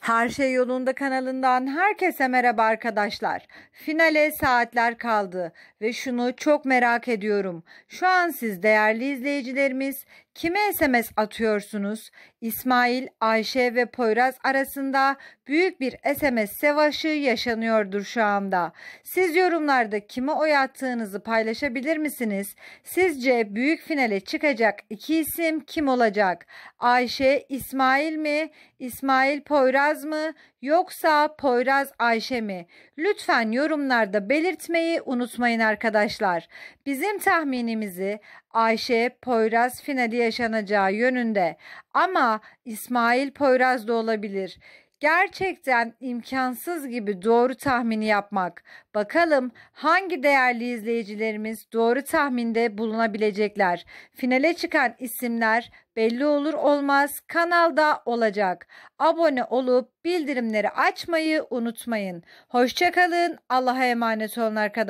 Her Şey Yolunda kanalından herkese merhaba arkadaşlar. Finale saatler kaldı ve şunu çok merak ediyorum. Şu an siz değerli izleyicilerimiz kime SMS atıyorsunuz? İsmail, Ayşe ve Poyraz arasında büyük bir SMS savaşı yaşanıyordur şu anda. Siz yorumlarda kime oy attığınızı paylaşabilir misiniz? Sizce büyük finale çıkacak iki isim kim olacak? Ayşe, İsmail mi? İsmail, Poyraz Poyraz mı yoksa Poyraz Ayşe mi? Lütfen yorumlarda belirtmeyi unutmayın arkadaşlar. Bizim tahminimizi Ayşe Poyraz finali yaşanacağı yönünde ama İsmail Poyraz da olabilir. Gerçekten imkansız gibi doğru tahmini yapmak. Bakalım hangi değerli izleyicilerimiz doğru tahminde bulunabilecekler. Finale çıkan isimler belli olur olmaz kanalda olacak. Abone olup bildirimleri açmayı unutmayın. Hoşçakalın. Allah'a emanet olun arkadaşlar.